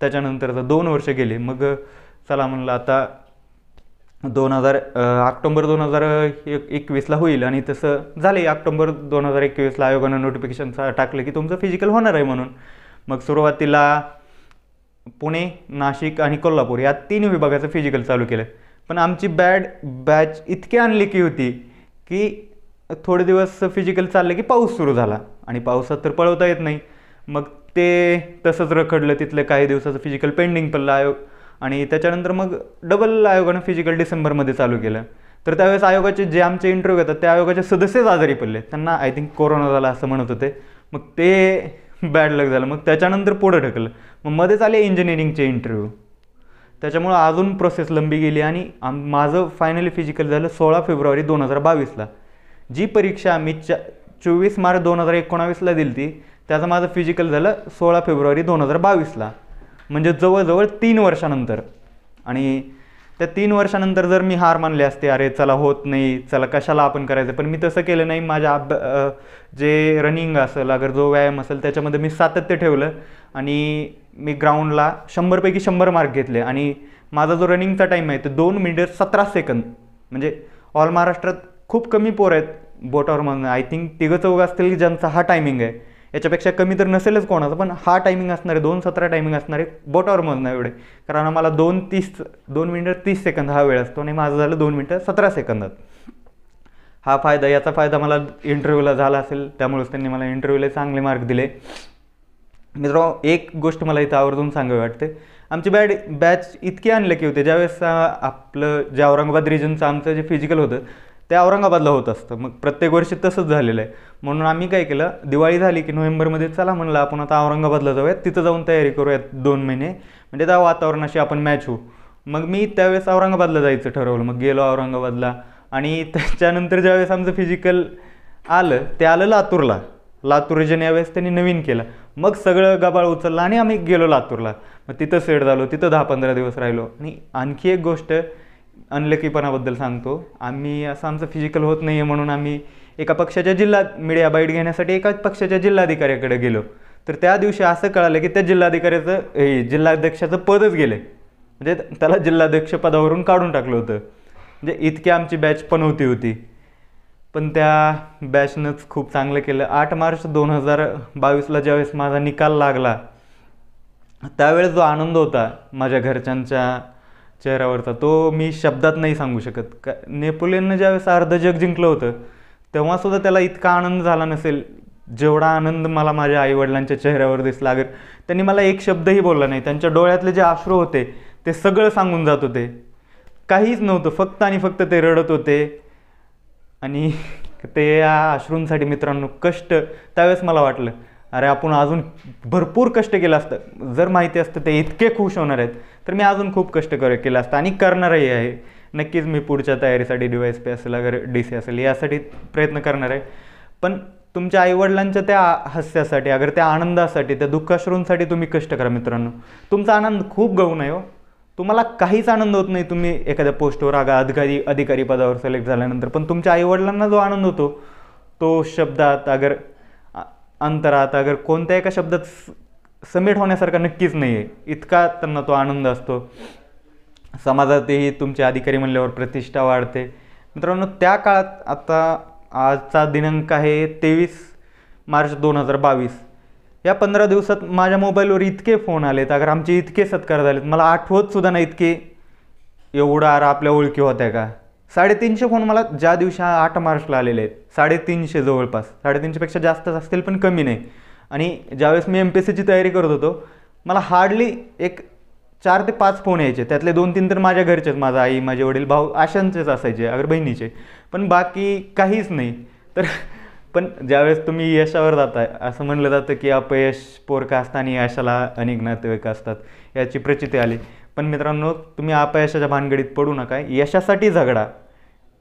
आता दोन वर्ष गेले मग चला म्हणलं आता दोन हजार ऑक्टोंबर दोन हजार एक एकवीसला होईल आणि तसं आहे ऑक्टोंबर दोन हजार एकवीसला आयोगानं नोटिफिकेशन टाकलं की तुमचं फिजिकल होणार आहे म्हणून मग सुरुवातीला पुणे नाशिक आणि कोल्हापूर या तीन विभागाचं फिजिकल चालू केलं पण आमची बॅड बॅच इतकी की होती की थोडे दिवस फिजिकल चाललं की पाऊस सुरू झाला आणि पावसात तर पळवता येत नाही मग ते तसंच रखडलं तिथलं काही दिवसाचं फिजिकल पेंडिंग पडलं आयोग आणि त्याच्यानंतर मग डबल आयोगानं फिजिकल डिसेंबरमध्ये चालू केलं तर त्यावेळेस आयोगाचे जे आमचे इंटरव्ह्यू घेतात त्या आयोगाचे सदस्यच आजारी पडले त्यांना आय थिंक कोरोना झाला असं म्हणत होते मग ते बॅड लक झालं मग त्याच्यानंतर पुढं ढकल मग मध्येच आले इंजिनिअरिंगचे इंटरव्ह्यू त्याच्यामुळं अजून प्रोसेस लंबी गेली आणि आम माझं फायनली फिजिकल झालं सोळा फेब्रुवारी दोन हजार बावीसला जी परीक्षा मी चा चोवीस मार्च दोन हजार एकोणावीसला दिली ती त्याचं माझं फिजिकल झालं सोळा फेब्रुवारी दोन हजार बावीसला म्हणजे जवळजवळ तीन वर्षानंतर आणि त्या तीन वर्षानंतर जर मी हार मानले असते अरे चला होत नाही चला कशाला आपण करायचं पण मी तसं केलं नाही माझ्या अभ जे रनिंग असेल अगर जो व्यायाम असेल त्याच्यामध्ये मी सातत्य ठेवलं आणि मी ग्राउंडला शंभरपैकी शंभर मार्क घेतले आणि माझा जो रनिंगचा टाईम आहे तो दोन मिनिट सतरा सेकंद म्हणजे ऑल महाराष्ट्रात खूप कमी पोर आहेत बोटावर म्हणून आय थिंक तिघं चौघं असतील की ज्यांचा हा टायमिंग आहे याच्यापेक्षा कमी तर नसेलच कोणाचं पण हा टायमिंग असणारे दोन सतरा टायमिंग असणारे बोटावर मोजणं एवढे कारण आम्हाला दोन तीस दोन मिनटं तीस सेकंद हा वेळ असतो आणि माझं झालं दोन मिनटं सतरा सेकंदात हा फायदा याचा फायदा मला इंटरव्ह्यूला झाला असेल त्यामुळेच त्यांनी मला इंटरव्ह्यूला चांगले मार्क दिले मित्रांनो एक गोष्ट मला इथं आवर्जून सांगावी वाटते आमची बॅड बॅच इतकी की होते ज्यावेळेस आपलं जे औरंगाबाद रिजनचं आमचं जे फिजिकल होतं ते औरंगाबादला होत असतं मग प्रत्येक वर्षी तसंच झालेलं आहे म्हणून आम्ही काय केलं दिवाळी झाली की नोव्हेंबरमध्ये चला म्हणलं आपण आता औरंगाबादला जाऊयात तिथं जाऊन तयारी करूयात दोन महिने म्हणजे त्या वातावरणाशी आपण मॅच होऊ मग मी त्यावेळेस औरंगाबादला जायचं ठरवलं मग गेलो औरंगाबादला आणि त्याच्यानंतर ज्यावेळेस आमचं फिजिकल आलं ते आलं लातूरला लातूर रिजन यावेळेस त्यांनी नवीन केलं मग सगळं गबाळ उचललं आणि आम्ही गेलो लातूरला मग तिथं सेट झालो तिथं दहा पंधरा दिवस राहिलो आणि आणखी एक गोष्ट अनलकीपणाबद्दल सांगतो आम्ही असं आमचं फिजिकल होत नाही आहे म्हणून आम्ही एका पक्षाच्या जिल्हा मीडिया बाईट घेण्यासाठी एकाच पक्षाच्या जिल्हाधिकाऱ्याकडे गेलो तर त्या दिवशी असं कळालं की त्या जिल्हाधिकाऱ्याचं हे जिल्हाध्यक्षाचं पदच गेलं म्हणजे त्याला जिल्हाध्यक्ष पदावरून काढून टाकलं होतं म्हणजे इतकी आमची बॅच पण होती होती पण त्या बॅचनंच खूप चांगलं केलं आठ मार्च दोन हजार बावीसला ज्यावेळेस माझा निकाल लागला त्यावेळेस जो आनंद होता माझ्या घरच्यांच्या चेहऱ्यावरचा तो मी शब्दात नाही सांगू शकत का नेपोलियननं ज्यावेळेस अर्ध जग जिंकलं होतं तेव्हासुद्धा त्याला इतका आनंद झाला नसेल जेवढा आनंद मला माझ्या आईवडिलांच्या चेहऱ्यावर दिसला अगर त्यांनी मला एक शब्दही बोलला नाही त्यांच्या डोळ्यातले जे आश्रू होते ते सगळं सांगून जात होते काहीच नव्हतं फक्त आणि फक्त ते रडत होते आणि ते या अश्रूंसाठी मित्रांनो कष्ट त्यावेळेस मला वाटलं अरे आपण अजून भरपूर कष्ट केलं असतं जर माहिती असतं ते इतके खुश होणार आहेत तर मी अजून खूप कष्ट कर केलं असतं आणि करणारही आहे नक्कीच मी पुढच्या तयारीसाठी डी वाय एस पी असेल अगर डी सी असेल यासाठी प्रयत्न करणार आहे पण तुमच्या आईवडिलांच्या त्या हास्यासाठी अगर त्या आनंदासाठी त्या दुःखाश्रूंसाठी तुम्ही कष्ट करा मित्रांनो तुमचा आनंद खूप गवून आहे हो तुम्हाला काहीच आनंद होत नाही तुम्ही एखाद्या पोस्टवर आगा अधिकारी अधिकारी पदावर सिलेक्ट झाल्यानंतर पण तुमच्या आईवडिलांना जो आनंद होतो तो शब्दात अगर अंतरात अगर कोणत्या एका शब्दात समेट होण्यासारखा नक्कीच नाही आहे इतका त्यांना तो आनंद असतो समाजातही तुमचे अधिकारी म्हणल्यावर प्रतिष्ठा वाढते मित्रांनो त्या काळात आता आजचा दिनांक आहे तेवीस मार्च दोन हजार बावीस या पंधरा दिवसात माझ्या मोबाईलवर इतके फोन आलेत अगर आमचे इतके सत्कार झालेत मला आठवत सुद्धा नाही इतके एवढा आर आपल्या ओळखी होत्या का साडेतीनशे फोन मला ज्या दिवशी आठ मार्चला आलेले आहेत साडेतीनशे जवळपास साडेतीनशेपेक्षा जास्तच असतील पण कमी नाही आणि ज्यावेळेस मी एम पी एस सीची तयारी करत होतो मला हार्डली एक चार ते पाच फोन यायचे त्यातले दोन तीन तर माझ्या घरचेच माझा आई माझे वडील भाऊ अशांचेच असायचे अगर बहिणीचे पण बाकी काहीच नाही तर पण ज्यावेळेस तुम्ही यशावर जाताय असं म्हणलं जातं की अपयश पोरका आणि यशाला अनेक नातेवाईक असतात याची प्रचिती आली पण मित्रांनो तुम्ही अपयशाच्या भानगडीत पडू नका यशासाठी झगडा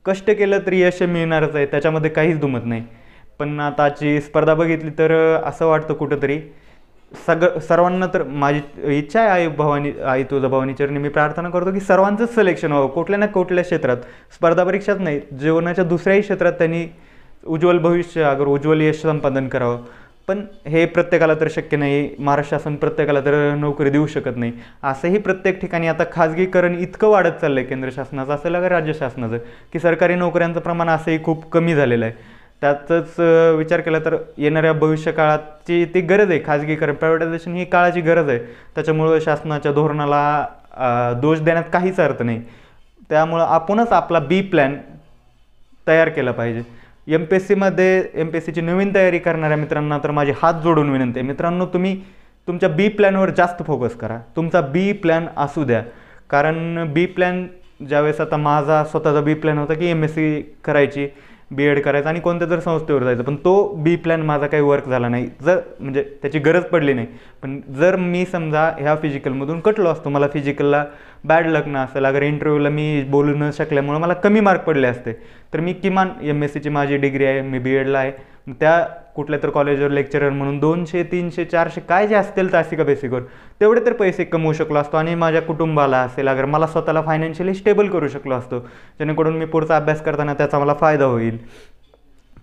कष्ट केलं तरी यश मिळणारच आहे त्याच्यामध्ये काहीच दुमत नाही पण आताची स्पर्धा बघितली तर असं वाटतं कुठंतरी सग सर्वांना तर माझी इच्छा आहे आई भवानी आई तुझं भवानी चरणी मी प्रार्थना करतो की सर्वांचंच सिलेक्शन व्हावं कुठल्या ना कुठल्या क्षेत्रात स्पर्धा परीक्षाच नाही जीवनाच्या दुसऱ्याही क्षेत्रात त्यांनी उज्ज्वल भविष्य अगर उज्ज्वल यश संपादन करावं पण हे प्रत्येकाला तर शक्य नाही महाराष्ट्र शासन प्रत्येकाला तर नोकरी देऊ शकत नाही असंही प्रत्येक ठिकाणी आता खाजगीकरण इतकं वाढत चाललं आहे केंद्र शासनाचं असेल का राज्य शासनाचं की सरकारी नोकऱ्यांचं प्रमाण असंही खूप कमी झालेलं आहे त्याचाच विचार केला तर येणाऱ्या भविष्य काळाची ती गरज आहे खाजगीकरण प्रायव्हेटायझेशन ही काळाची गरज आहे त्याच्यामुळं शासनाच्या धोरणाला दोष देण्यात काहीच अर्थ नाही त्यामुळं आपणच आपला बी प्लॅन तयार केला पाहिजे एम पी एस सीमध्ये एम पी एस सीची नवीन तयारी करणाऱ्या मित्रांना तर माझे हात जोडून विनंती आहे मित्रांनो तुम्ही तुमच्या बी प्लॅनवर जास्त फोकस करा तुमचा बी प्लॅन असू द्या कारण बी प्लॅन ज्यावेळेस आता माझा स्वतःचा बी प्लॅन होता की एम एस सी करायची बी एड करायचं आणि कोणत्या जर संस्थेवर जायचं पण तो बी प्लॅन माझा काही वर्क झाला नाही जर म्हणजे त्याची गरज पडली नाही पण जर मी समजा ह्या फिजिकलमधून कटलो असतो मला फिजिकलला बॅड लक ना असेल अगर इंटरव्ह्यूला मी बोलू न शकल्यामुळं मला कमी मार्क पडले असते तर मी किमान एम एस सीची माझी डिग्री आहे मी बी एडला आहे त्या कुठल्या तर कॉलेजवर लेक्चरर म्हणून दोनशे तीनशे चारशे काय जे असतील तासिका बेसिकवर तेवढे तर पैसे कमवू शकलो असतो आणि माझ्या कुटुंबाला असेल अगर मला स्वतःला फायनान्शियली स्टेबल करू शकलो असतो जेणेकरून मी पुढचा अभ्यास करताना त्याचा मला फायदा होईल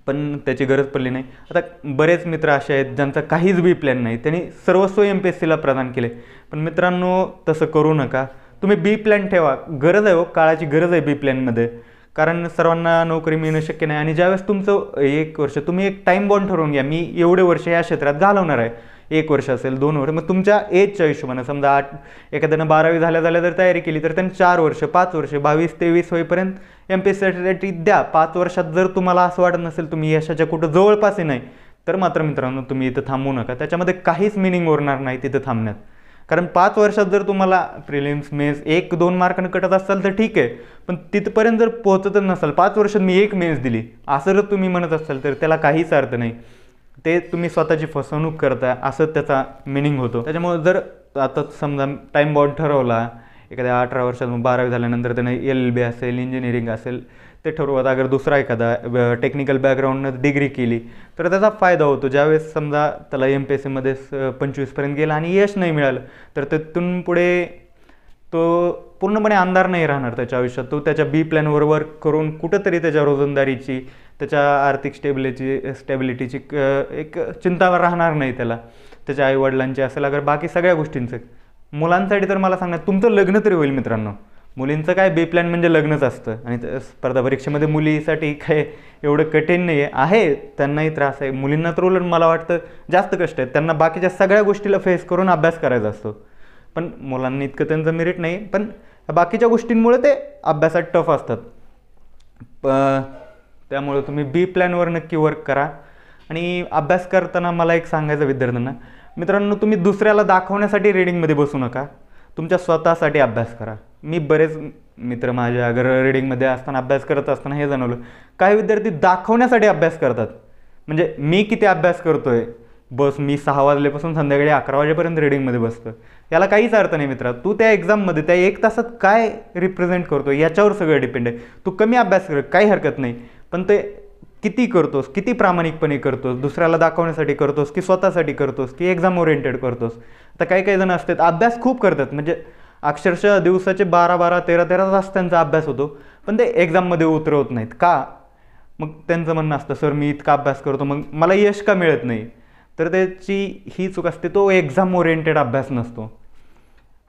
पण त्याची गरज पडली नाही आता बरेच मित्र असे आहेत ज्यांचा काहीच बी प्लॅन नाही त्यांनी सर्वस्व एम पी एस सीला प्रदान केले पण मित्रांनो तसं करू नका तुम्ही बी प्लॅन ठेवा गरज आहे हो काळाची गरज आहे बी प्लॅनमध्ये कारण सर्वांना नोकरी मिळणं शक्य नाही आणि ज्यावेळेस तुमचं एक वर्ष तुम्ही एक टाईम बॉन्ड ठरवून घ्या मी एवढे वर्ष या क्षेत्रात घालवणार आहे एक वर्ष असेल दोन वर्ष मग तुमच्या एजच्या हिशोबानं समजा आठ एखाद्यानं बारावी झाल्या झाल्या जर तयारी केली तर त्यांनी चार वर्ष पाच वर्ष बावीस तेवीस होईपर्यंत एम पी एस द्या पाच वर्षात जर तुम्हाला असं वाटत नसेल तुम्ही यशाच्या कुठं जवळपासही नाही तर मात्र मित्रांनो तुम्ही इथं थांबू नका त्याच्यामध्ये काहीच मिनिंग उरणार नाही तिथं थांबण्यात कारण पाच वर्षात जर तुम्हाला प्रिलिम्स मेन्स एक दोन मार्कानं कटत असाल तर ठीक आहे पण तिथपर्यंत जर पोहोचत नसाल पाच वर्षात मी एक मेन्स दिली असं जर तुम्ही म्हणत असाल तर त्याला काहीच अर्थ नाही ते तुम्ही स्वतःची फसवणूक करता असं त्याचा मिनिंग होतो त्याच्यामुळे जर आता समजा टाईम बॉन्ड ठरवला एखाद्या अठरा वर्षात बारावी झाल्यानंतर त्याने एल बी असेल इंजिनिअरिंग असेल ते ठरवत अगर दुसरा एखादा टेक्निकल बॅकग्राऊंडनं डिग्री केली तर त्याचा फायदा होतो ज्यावेळेस समजा त्याला एम पी एस सीमध्ये पंचवीसपर्यंत गेला आणि यश नाही मिळालं तर त्यातून पुढे तो पूर्णपणे अंधार नाही राहणार त्याच्या आयुष्यात तो त्याच्या बी प्लॅनवर वर्क करून कुठंतरी त्याच्या रोजंदारीची त्याच्या आर्थिक स्टेबिलिटी स्टेबिलिटीची एक चिंता राहणार नाही त्याला त्याच्या आईवडिलांची असेल अगर बाकी सगळ्या गोष्टींचं मुलांसाठी तर मला सांगा तुमचं लग्न तरी होईल मित्रांनो मुलींचं काय बी प्लॅन म्हणजे लग्नच असतं आणि स्पर्धा परीक्षेमध्ये मुलीसाठी काय एवढं कठीण नाही आहे त्यांनाही त्रास आहे मुलींना तर उलट मला वाटतं जास्त कष्ट आहेत त्यांना बाकीच्या सगळ्या गोष्टीला फेस करून अभ्यास करायचा असतो पण मुलांना इतकं त्यांचं मेरिट नाही पण बाकीच्या गोष्टींमुळे ते अभ्यासात टफ असतात प त्यामुळे तुम्ही बी प्लॅनवर नक्की वर्क करा आणि अभ्यास करताना मला एक सांगायचं विद्यार्थ्यांना मित्रांनो तुम्ही दुसऱ्याला दाखवण्यासाठी रीडिंगमध्ये बसू नका तुमच्या स्वतःसाठी अभ्यास करा मी बरेच मित्र माझ्या अगर रिडिंगमध्ये असताना अभ्यास करत असताना हे जाणवलं काही विद्यार्थी दाखवण्यासाठी अभ्यास करतात म्हणजे मी किती अभ्यास करतोय बस मी सहा वाजल्यापासून संध्याकाळी अकरा वाजेपर्यंत रिडिंगमध्ये बसतो याला काहीच अर्थ नाही मित्रा तू त्या एक्झाममध्ये त्या एक तासात काय रिप्रेझेंट करतो याच्यावर सगळं डिपेंड आहे तू कमी अभ्यास कर काही हरकत नाही पण ते किती करतोस किती प्रामाणिकपणे करतोस दुसऱ्याला दाखवण्यासाठी करतोस की स्वतःसाठी करतोस की एक्झाम ओरिएंटेड करतोस आता काही काही जण असतात अभ्यास खूप करतात म्हणजे अक्षरशः दिवसाचे बारा बारा तेरा तेरा तास त्यांचा अभ्यास होतो पण ते एक्झाममध्ये उतरवत नाहीत का मग त्यांचं म्हणणं असतं सर मी इतका अभ्यास करतो मग मला यश का मिळत नाही तर त्याची ही चूक असते तो एक्झाम ओरिएंटेड अभ्यास नसतो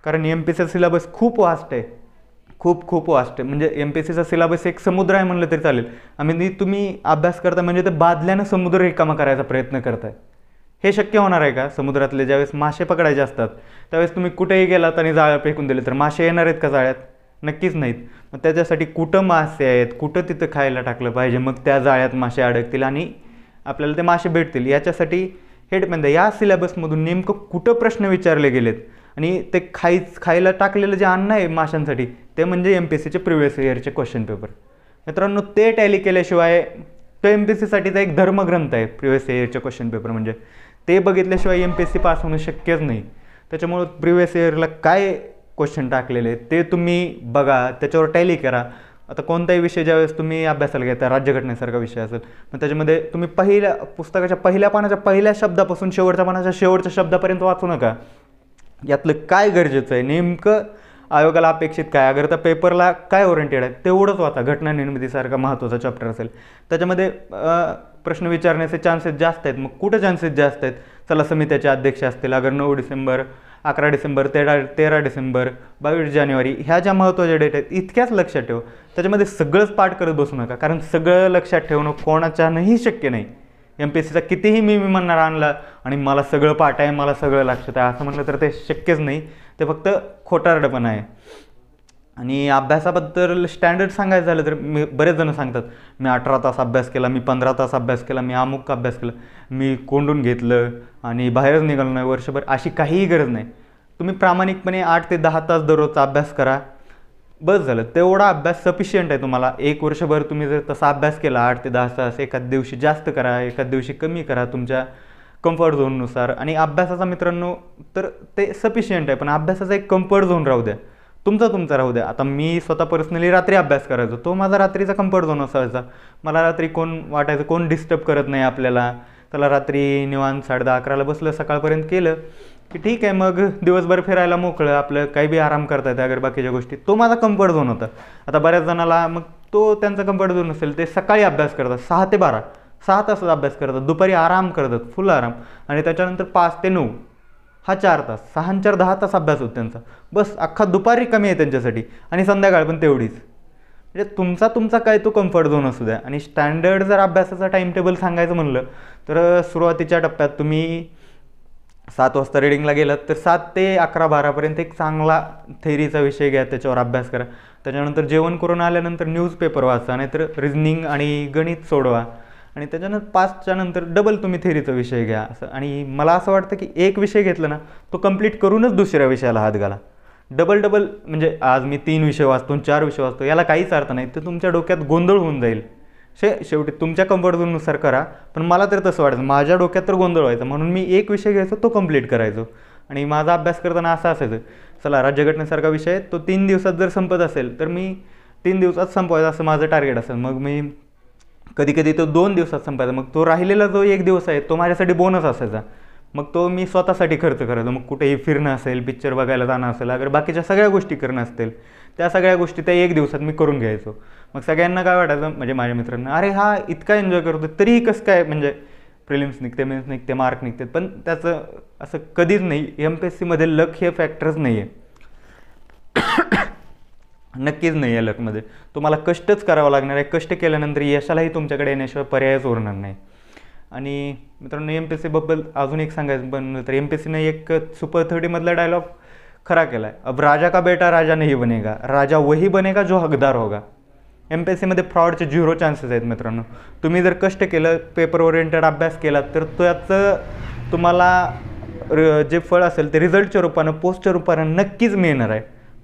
कारण एम पी सीचा सिलेबस खूप वास्ट आहे खूप खूप वास्ट आहे म्हणजे एम पी सीचा सिलेबस एक समुद्र आहे म्हणलं तरी चालेल आणि तुम्ही अभ्यास करता म्हणजे ते बादल्यानं समुद्र रिकामा करायचा प्रयत्न करताय हे शक्य होणार आहे का समुद्रातले ज्यावेळेस मासे पकडायचे असतात त्यावेळेस तुम्ही कुठेही गेलात आणि जाळं फेकून दिले तर मासे येणार आहेत का जाळ्यात नक्कीच नाहीत मग त्याच्यासाठी कुठं मासे आहेत कुठं तिथं खायला टाकलं पाहिजे मग त्या जाळ्यात मासे अडकतील आणि आपल्याला ते मासे भेटतील याच्यासाठी हे डिपेंड या सिलेबसमधून नेमकं कुठं प्रश्न विचारले गेलेत आणि ते खाय खायला टाकलेलं जे अन्न आहे माशांसाठी ते म्हणजे एम पी एस सीचे प्रिव्हियस इयरचे क्वेश्चन पेपर मित्रांनो ते टॅली केल्याशिवाय तो एम पी सीसाठीचा एक धर्मग्रंथ आहे प्रिव्हियस इयरचे क्वेश्चन पेपर म्हणजे ते बघितल्याशिवाय M P S C pass होणं शक्यच नाही त्याच्यामुळं प्रिवियस इयरला काय क्वेश्चन टाकलेले ते तुम्ही बघा त्याच्यावर टॅली करा आता कोणताही विषय ज्यावेळेस तुम्ही अभ्यासाला घेता राज्यघटनेसारखा विषय असेल मग त्याच्यामध्ये तुम्ही पहिल्या पुस्तकाच्या पहिल्या पानाच्या पहिल्या शब्दापासून शेवटच्या पानाच्या शेवटच्या शब्दापर्यंत वाचू नका यातलं काय गरजेचं आहे नेमकं आयोगाला अपेक्षित काय अगर तर पेपरला काय ओरिएंटेड आहे तेवढंच वाचा घटना निर्मितीसारखा महत्त्वाचा चॅप्टर असेल त्याच्यामध्ये प्रश्न विचारण्याचे चान्सेस जास्त आहेत मग कुठे चान्सेस जास्त आहेत चला समित्याचे अध्यक्ष असतील अगर नऊ डिसेंबर अकरा डिसेंबर तेरा तेरा डिसेंबर बावीस जानेवारी ह्या ज्या महत्त्वाच्या डेट आहेत इतक्याच लक्षात ठेव त्याच्यामध्ये सगळंच पाठ करत बसू नका कारण सगळं लक्षात ठेवणं कोणाच्यानंही शक्य नाही एम पी एस सीचा कितीही मी म्हणणार आणला आणि मला सगळं पाठ आहे मला सगळं लक्षात आहे असं म्हटलं तर ते शक्यच नाही ते फक्त खोटारडपणा आहे आणि अभ्यासाबद्दल स्टँडर्ड सांगायचं झालं तर मी बरेच जण सांगतात मी अठरा तास अभ्यास केला मी पंधरा तास अभ्यास केला मी अमुक अभ्यास केला मी कोंडून घेतलं आणि बाहेरच निघालो नाही वर्षभर अशी काहीही गरज नाही तुम्ही प्रामाणिकपणे आठ ते दहा तास दररोजचा अभ्यास करा बस झालं तेवढा अभ्यास सफिशियंट आहे तुम्हाला एक वर्षभर तुम्ही जर तसा अभ्यास केला आठ ते दहा तास एखाद दिवशी जास्त करा एखाद दिवशी कमी करा तुमच्या कम्फर्ट झोननुसार आणि अभ्यासाचा मित्रांनो तर ते सफिशियंट आहे पण अभ्यासाचा एक कम्फर्ट झोन राहू द्या तुमचा तुमचा राहू द्या आता मी स्वतः पर्सनली रात्री अभ्यास करायचो तो माझा रात्रीचा कम्फर्ट झोन असायचा मला रात्री कोण वाटायचं कोण डिस्टर्ब करत नाही आपल्याला त्याला रात्री निवांत साडे दहा अकराला बसलं सकाळपर्यंत केलं की ठीक आहे मग दिवसभर फिरायला मोकळं आपलं काही बी आराम करता येतं अगर बाकीच्या गोष्टी तो माझा कम्फर्ट झोन होता आता बऱ्याच जणाला मग तो त्यांचा कम्फर्ट झोन असेल ते सकाळी अभ्यास करतात सहा ते बारा सहा तासाचा अभ्यास करतात दुपारी आराम करतात फुल आराम आणि त्याच्यानंतर पाच ते नऊ हा चार तास सहा चार दहा तास अभ्यास होतो त्यांचा बस अख्खा दुपारी कमी आहे त्यांच्यासाठी आणि संध्याकाळ पण तेवढीच म्हणजे तुमचा तुमचा काय तो कम्फर्ट झोन असू द्या आणि स्टँडर्ड जर अभ्यासाचा टाईम टेबल सांगायचं म्हणलं तर सुरुवातीच्या टप्प्यात तुम्ही सात वाजता रिडिंगला गेलात तर सात ते अकरा बारापर्यंत एक चांगला थेरीचा विषय घ्या त्याच्यावर अभ्यास करा त्याच्यानंतर जेवण करून आल्यानंतर न्यूजपेपर वाचा नाहीतर रिजनिंग आणि गणित सोडवा आणि त्याच्यानंतर पाचच्या नंतर डबल तुम्ही थेरीचा विषय घ्या असं आणि मला असं वाटतं की एक विषय घेतला ना तो कंप्लीट करूनच दुसऱ्या विषयाला हात घाला डबल डबल म्हणजे आज मी तीन विषय वाचतो चार विषय वाचतो याला काहीच अर्थ नाही तर तुमच्या डोक्यात गोंधळ होऊन जाईल शे शेवटी तुमच्या कम्फर्ट झोननुसार करा पण मला तर तसं वाटतं माझ्या डोक्यात तर गोंधळ व्हायचा म्हणून मी एक विषय घ्यायचो तो कंप्लीट करायचो आणि माझा अभ्यास करताना असा असायचं चला राज्यघटनेसारखा विषय तो तीन दिवसात जर संपत असेल तर मी तीन दिवसात संपवायचा असं माझं टार्गेट असेल मग मी कधी कधी तो दोन दिवसात संपायचा मग तो राहिलेला जो एक दिवस आहे तो माझ्यासाठी बोनस असायचा मग तो मी स्वतःसाठी खर्च करायचो मग कुठेही फिरणं असेल पिक्चर बघायला जाणं असेल अगर बाकीच्या सगळ्या गोष्टी करणं असतील त्या सगळ्या गोष्टी त्या एक दिवसात मी करून घ्यायचो मग सगळ्यांना काय वाटायचं म्हणजे माझ्या मित्रांना अरे हा इतका एन्जॉय करतो तरीही कसं काय म्हणजे प्रिलिम्स निघते मेन्स निघते मार्क निघते पण त्याचं असं कधीच नाही एम पी एस सीमध्ये लक हे फॅक्टरच नाही आहे नक्कीच नाही आहे लकमध्ये तुम्हाला कष्टच करावं लागणार आहे कष्ट केल्यानंतर यशालाही तुमच्याकडे येण्याशिवाय पर्यायच उरणार नाही आणि मित्रांनो एम पी सीबद्दल अजून एक सांगायचं पण तर एम पी सीने एक सुपर थर्टीमधला डायलॉग खरा केला आहे अब राजा का बेटा राजा नाही बनेगा राजा वही बनेगा जो हकदार होगा एम पी एस सीमध्ये फ्रॉडचे झिरो चान्सेस आहेत मित्रांनो तुम्ही जर कष्ट केलं पेपर ओरिएंटेड अभ्यास केला तर त्याचं तुम्हाला जे फळ असेल ते रिझल्टच्या रूपानं पोस्टच्या रूपानं नक्कीच मिळणार आहे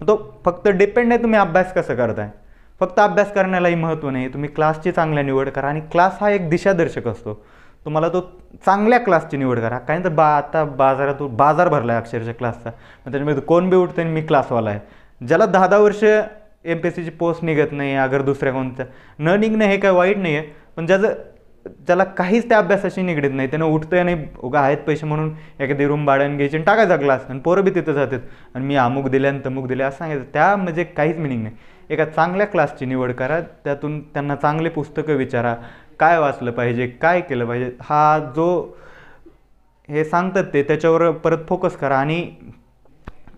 तो फक्त डिपेंड नाही तुम्ही अभ्यास कसं करताय फक्त अभ्यास करण्यालाही महत्त्व नाही तुम्ही क्लासची चांगल्या निवड करा आणि क्लास हा एक दिशादर्शक असतो तुम्हाला तो चांगल्या क्लासची निवड करा कारण तर बा आता बाजारात बाजार भरला आहे अक्षरशः क्लासचा मग त्याच्यामध्ये कोण बी उठते मी क्लासवाला आहे ज्याला दहा दहा वर्ष एम पी एस सीची पोस्ट निघत नाही अगर दुसऱ्या कोणत्या न निघणं हे काय वाईट नाही आहे पण ज्याचं त्याला काहीच त्या अभ्यासाशी निगडीत नाही त्यानं उठतं नाही उगा आहेत पैसे म्हणून एखादी रूम भाड्याने घ्यायची आणि टाकायचा ग्लास आणि पोरं बी तिथं जातात आणि मी अमुक दिले आणि तमुक दिले असं सांगायचं त्या म्हणजे काहीच मिनिंग नाही एका चांगल्या क्लासची निवड करा त्यातून त्यांना चांगले पुस्तकं विचारा काय वाचलं पाहिजे काय केलं पाहिजे हा जो हे सांगतात ते त्याच्यावर परत फोकस करा आणि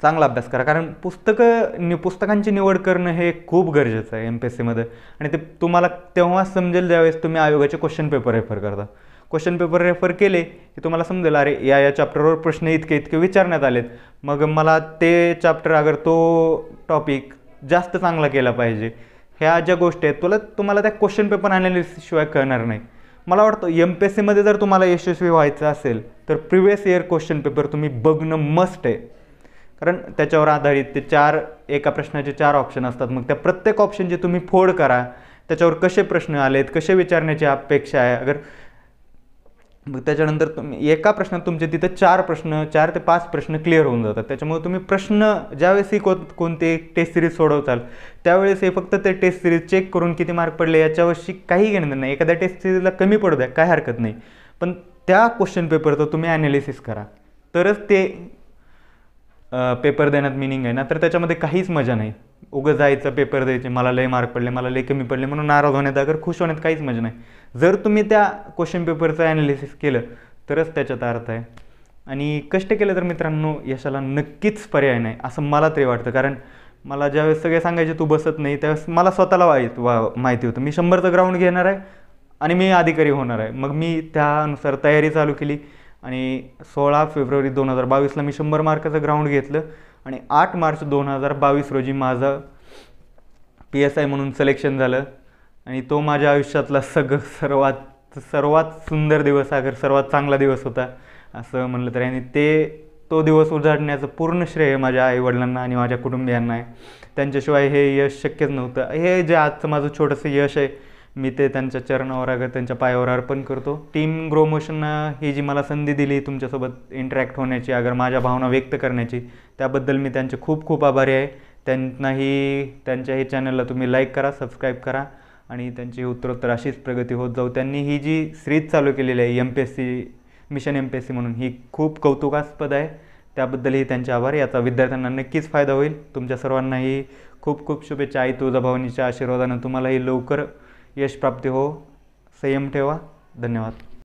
चांगला अभ्यास करा कारण पुस्तकं नि पुस्तकांची निवड करणं हे खूप गरजेचं आहे एम पी एस सीमध्ये आणि ते तुम्हाला तेव्हा समजेल ज्यावेळेस तुम्ही आयोगाचे क्वेश्चन पेपर रेफर करता क्वेश्चन पेपर रेफर केले की तुम्हाला समजेल अरे या या चॅप्टरवर प्रश्न इतके इतके विचारण्यात आलेत मग मला ते चॅप्टर अगर तो टॉपिक जास्त चांगला केला पाहिजे ह्या ज्या गोष्टी आहेत तुला तुम्हाला त्या क्वेश्चन पेपर अनालिसिसशिवाय कळणार नाही मला वाटतं एम पी एस सीमध्ये जर तुम्हाला यशस्वी व्हायचं असेल तर प्रिव्हियस इयर क्वेश्चन पेपर तुम्ही बघणं मस्ट आहे कारण त्याच्यावर आधारित ते चार एका प्रश्नाचे चार ऑप्शन असतात मग त्या प्रत्येक जे तुम्ही फोड करा त्याच्यावर कसे प्रश्न आलेत कसे विचारण्याची अपेक्षा आहे अगर मग त्याच्यानंतर तुम्ही एका प्रश्नात तुमचे तिथं चार प्रश्न चार ते पाच प्रश्न क्लिअर होऊन जातात त्याच्यामुळे तुम्ही प्रश्न ज्यावेळेस ही कोण कोणती टेस्ट सिरीज सोडवताल त्यावेळेस हे फक्त ते टेस्ट सिरीज चेक करून किती मार्क पडले याच्यावरशी काही घेणं नाही एखाद्या टेस्ट सिरीजला कमी पडू द्या काय हरकत नाही पण त्या क्वेश्चन पेपरचं तुम्ही ॲनालिसिस करा तरच ते पेपर देण्यात मिनिंग आहे ना तर त्याच्यामध्ये काहीच मजा नाही उगं जायचं पेपर द्यायचे मला लय मार्क पडले मला लय कमी पडले म्हणून नाराज होण्यात अगर खुश होण्यात काहीच मजा नाही जर तुम्ही त्या क्वेश्चन पेपरचं ॲनालिसिस केलं तरच त्याच्यात अर्थ आहे आणि कष्ट केलं तर मित्रांनो यशाला नक्कीच पर्याय नाही असं मला तरी वाटतं कारण मला ज्यावेळेस सगळे सांगायचे तू बसत नाही त्यावेळेस मला स्वतःला वाईट वा माहिती होतं मी शंभरचं ग्राउंड घेणार आहे आणि मी अधिकारी होणार आहे मग मी त्यानुसार तयारी चालू केली आणि सोळा फेब्रुवारी दोन हजार बावीसला मी शंभर मार्काचं ग्राउंड घेतलं आणि आठ मार्च दोन हजार बावीस रोजी माझं पी एस आय म्हणून सिलेक्शन झालं आणि तो माझ्या आयुष्यातला सग सर्वात सर्वात सुंदर दिवस अगर सर्वात चांगला दिवस होता असं म्हणलं तरी आणि ते तो दिवस उजाडण्याचं पूर्ण श्रेय माझ्या आईवडिलांना आणि माझ्या कुटुंबियांना आहे त्यांच्याशिवाय हे यश शक्यच नव्हतं हे जे आजचं माझं छोटंसं यश आहे मी ते त्यांच्या चरणावर अगर त्यांच्या पायावर अर्पण करतो टीम ग्रो ही जी मला संधी दिली तुमच्यासोबत इंटरॅक्ट होण्याची अगर माझ्या भावना व्यक्त करण्याची त्याबद्दल मी त्यांचे खूप खूप आभारी आहे त्यांनाही त्यांच्या हे चॅनलला तुम्ही लाईक करा सबस्क्राईब करा आणि त्यांची उत्तरोत्तर अशीच प्रगती होत जाऊ त्यांनी ही जी सिरीज चालू केलेली आहे M P S C mission M P S C म्हणून ही खूप कौतुकास्पद आहे त्याबद्दलही त्यांचे आभार याचा विद्यार्थ्यांना नक्कीच फायदा होईल तुमच्या सर्वांनाही खूप खूप शुभेच्छा आई तुळजाभवानीच्या आशीर्वादानं तुम्हालाही लवकर यश प्राप्ती हो संयम ठेवा धन्यवाद